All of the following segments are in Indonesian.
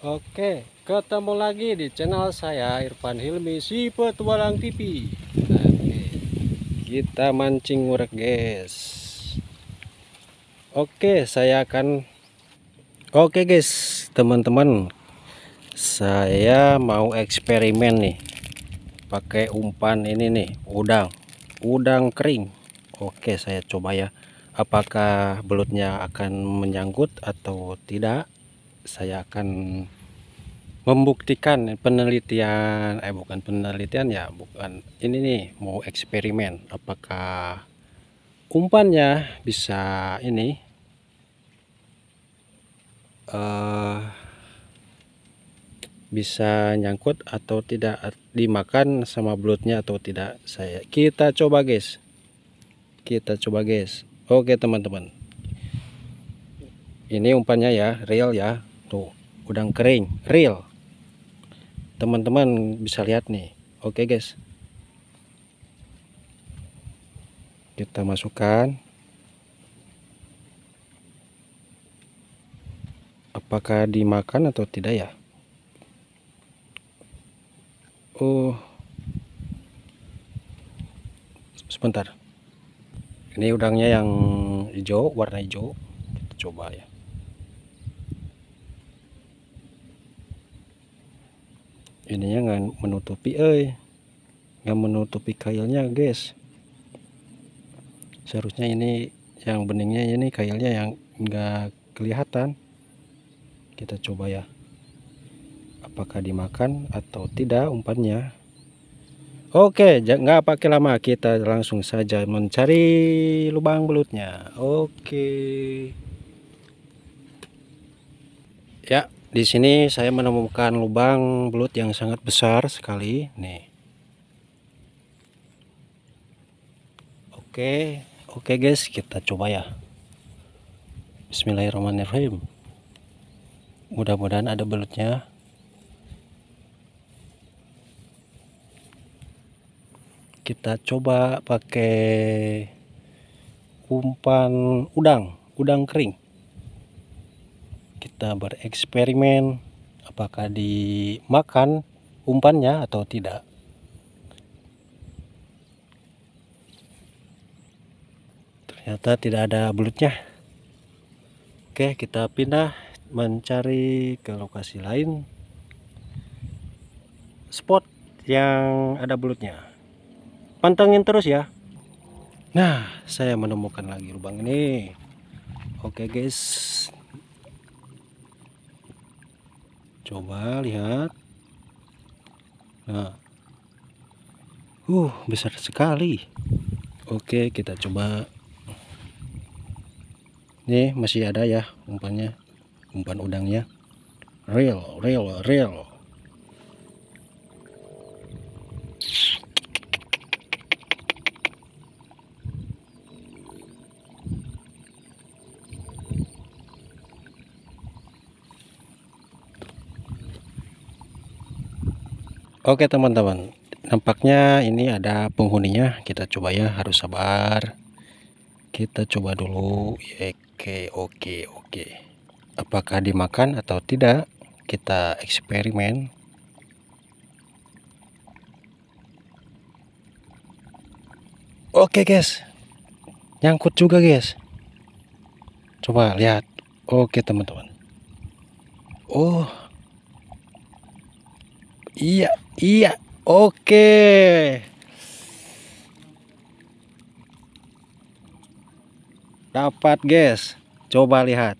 Oke, ketemu lagi di channel saya Irfan Hilmi si petualang TV. Oke, kita mancing urek, guys. Oke, saya akan Oke, guys, teman-teman. Saya mau eksperimen nih. Pakai umpan ini nih, udang. Udang kering. Oke, saya coba ya. Apakah belutnya akan menyangkut atau tidak? saya akan membuktikan penelitian eh bukan penelitian ya bukan ini nih mau eksperimen apakah umpannya bisa ini uh, bisa nyangkut atau tidak dimakan sama belutnya atau tidak saya kita coba guys kita coba guys oke teman-teman ini umpannya ya real ya tuh udang kering real teman-teman bisa lihat nih oke guys kita masukkan apakah dimakan atau tidak ya oh sebentar ini udangnya yang hijau warna hijau kita coba ya ininya nggak menutupi eh nggak menutupi kailnya guys seharusnya ini yang beningnya ini kailnya yang nggak kelihatan kita coba ya apakah dimakan atau tidak umpannya oke nggak pakai lama kita langsung saja mencari lubang belutnya oke ya di sini saya menemukan lubang belut yang sangat besar sekali nih oke oke guys kita coba ya Bismillahirrahmanirrahim mudah-mudahan ada belutnya kita coba pakai umpan udang udang kering kita bereksperimen apakah dimakan umpannya atau tidak ternyata tidak ada belutnya oke kita pindah mencari ke lokasi lain spot yang ada belutnya pantengin terus ya nah saya menemukan lagi lubang ini oke guys coba lihat nah uh besar sekali oke kita coba nih masih ada ya umpannya umpan udangnya real real real Oke teman-teman nampaknya ini ada penghuninya kita coba ya harus sabar kita coba dulu oke oke oke apakah dimakan atau tidak kita eksperimen oke guys nyangkut juga guys coba lihat oke teman-teman oh Iya, iya. Oke. Dapat, guys. Coba lihat.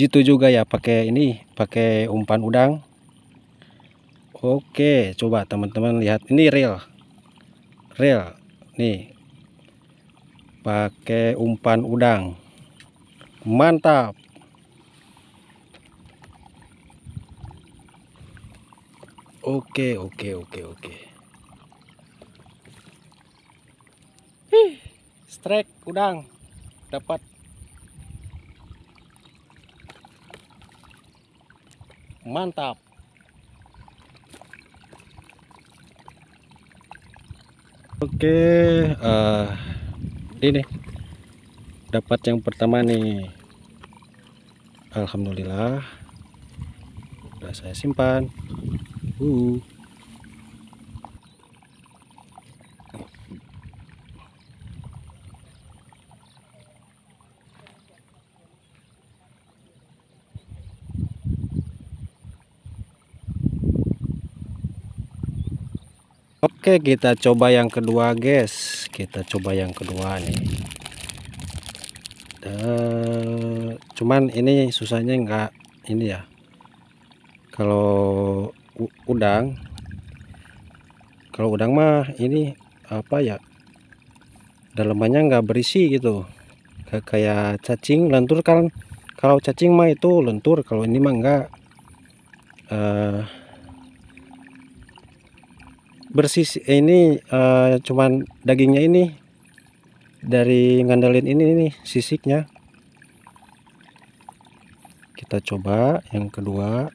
Jitu juga ya pakai ini, pakai umpan udang. Oke, coba teman-teman lihat. Ini real. Real. Nih. Pakai umpan udang. Mantap. Oke, oke, oke, oke. Hih, strike udang dapat. Mantap. Oke, uh, ini dapat yang pertama nih. Alhamdulillah. Udah saya simpan. Uh. Oke kita coba yang kedua guys kita coba yang kedua nih cuman ini susahnya enggak ini ya kalau udang kalau udang mah ini apa ya dalamannya nggak berisi gitu kayak cacing lentur kan kalau cacing mah itu lentur kalau ini mah nggak uh, bersih ini uh, cuman dagingnya ini dari ngandelin ini nih sisiknya kita coba yang kedua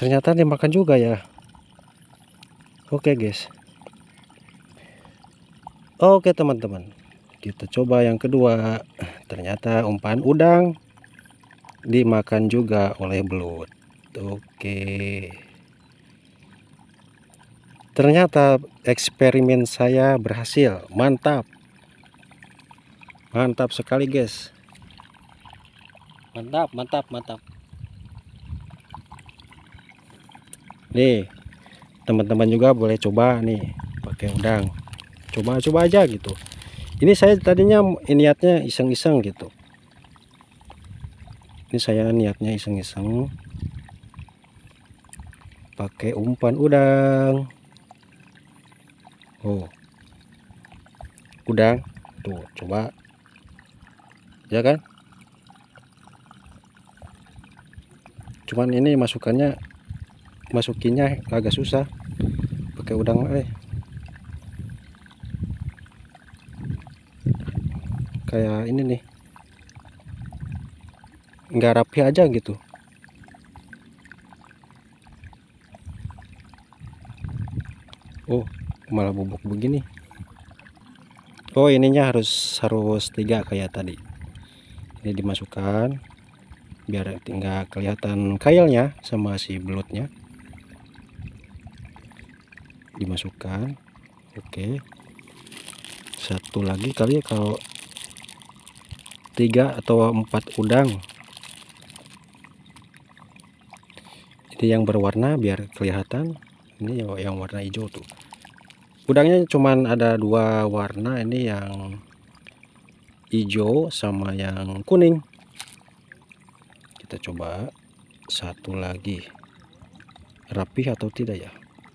ternyata dimakan juga ya oke guys oke teman-teman kita coba yang kedua ternyata umpan udang dimakan juga oleh belut oke ternyata eksperimen saya berhasil mantap mantap sekali guys mantap mantap mantap nih teman-teman juga boleh coba nih pakai udang coba-coba aja gitu ini saya tadinya niatnya iseng-iseng gitu ini saya niatnya iseng-iseng pakai umpan udang oh udang tuh coba ya kan cuman ini masukannya masukinnya agak susah pakai udang eh kayak ini nih nggak rapi aja gitu oh malah bubuk begini oh ininya harus harus tiga kayak tadi ini dimasukkan biar tinggal kelihatan kailnya sama si belutnya dimasukkan oke satu lagi kali ya kalau tiga atau empat udang jadi yang berwarna biar kelihatan ini yang, yang warna hijau tuh udangnya cuman ada dua warna ini yang hijau sama yang kuning kita coba satu lagi rapih atau tidak ya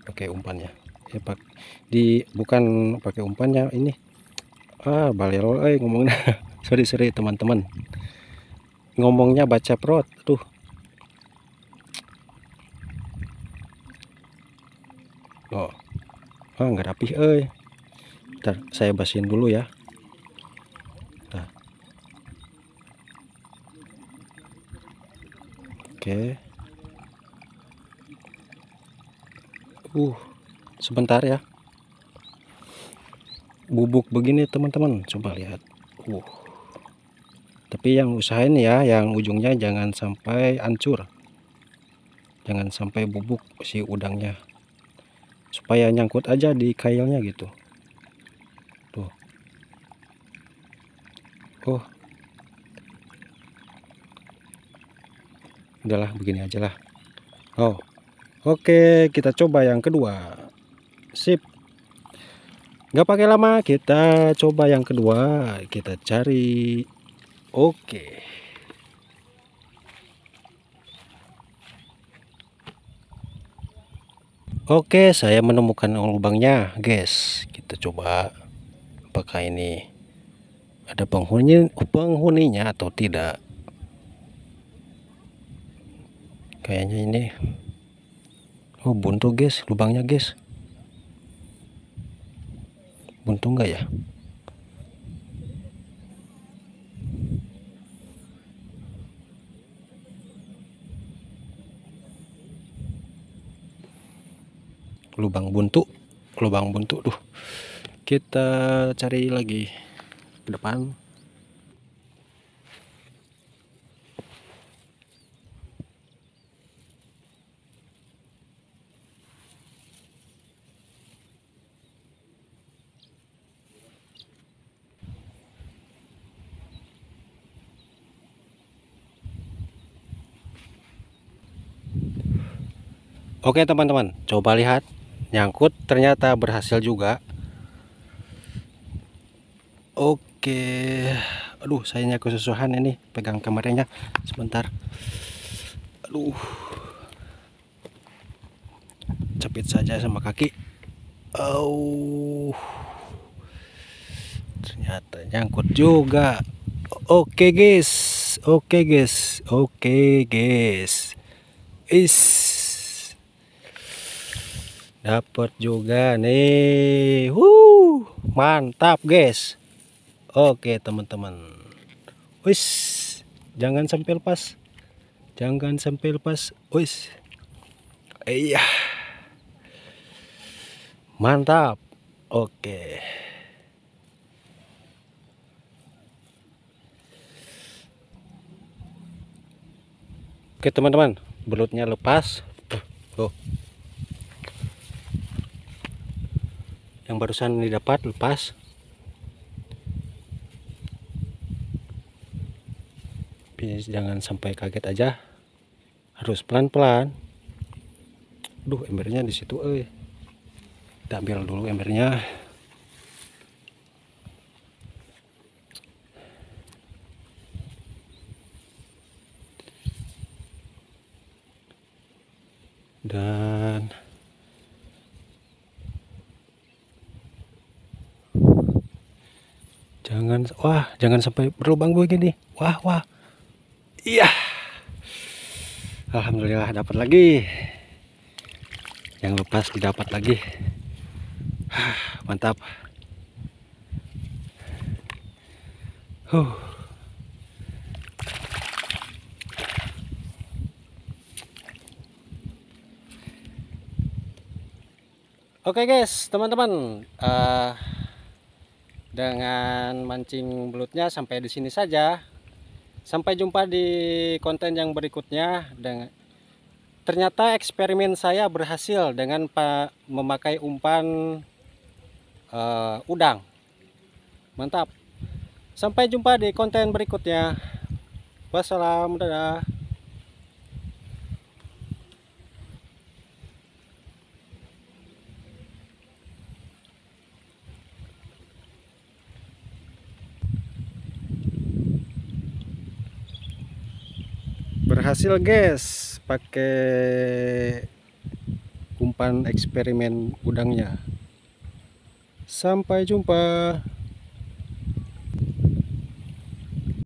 pakai umpannya ya pakai di bukan pakai umpannya ini ah balero eh ngomongnya sorry sorry teman-teman ngomongnya baca perut tuh oh ah nggak rapi eh ntar saya basin dulu ya nah. oke okay. uh sebentar ya bubuk begini teman-teman coba lihat uh tapi yang usahain ya yang ujungnya jangan sampai hancur jangan sampai bubuk si udangnya supaya nyangkut aja di kailnya gitu tuh oh udahlah begini aja lah oh oke kita coba yang kedua sip nggak pakai lama kita coba yang kedua kita cari oke Oke, saya menemukan lubangnya, guys. Kita coba apakah ini ada penghuni penghuninya atau tidak. Kayaknya ini oh buntu, guys, lubangnya, guys buntu nggak ya lubang buntu lubang buntu tuh kita cari lagi ke depan Oke teman-teman, coba lihat nyangkut ternyata berhasil juga. Oke. Aduh, sayangnya kesusahan ini pegang kamarnya sebentar. Aduh. Cepit saja sama kaki. Oh. Ternyata nyangkut juga. Oke, guys. Oke, guys. Oke, guys. Is dapat juga nih Wuh, mantap guys oke teman-teman wis jangan sampai lepas jangan sampai lepas wis iya mantap oke oke teman-teman belutnya lepas tuh oh. yang barusan dapat lepas tapi jangan sampai kaget aja harus pelan-pelan duh embernya disitu eh kita ambil dulu embernya jangan sampai berlubang begini wah wah iya Alhamdulillah dapat lagi yang lepas didapat lagi mantap huh. Oke okay guys, teman-teman, uh, dengan mancing belutnya sampai di sini saja. Sampai jumpa di konten yang berikutnya. Dengan ternyata eksperimen saya berhasil dengan memakai umpan uh, udang. Mantap. Sampai jumpa di konten berikutnya. Wassalam, dadah. berhasil guys pakai umpan eksperimen udangnya sampai jumpa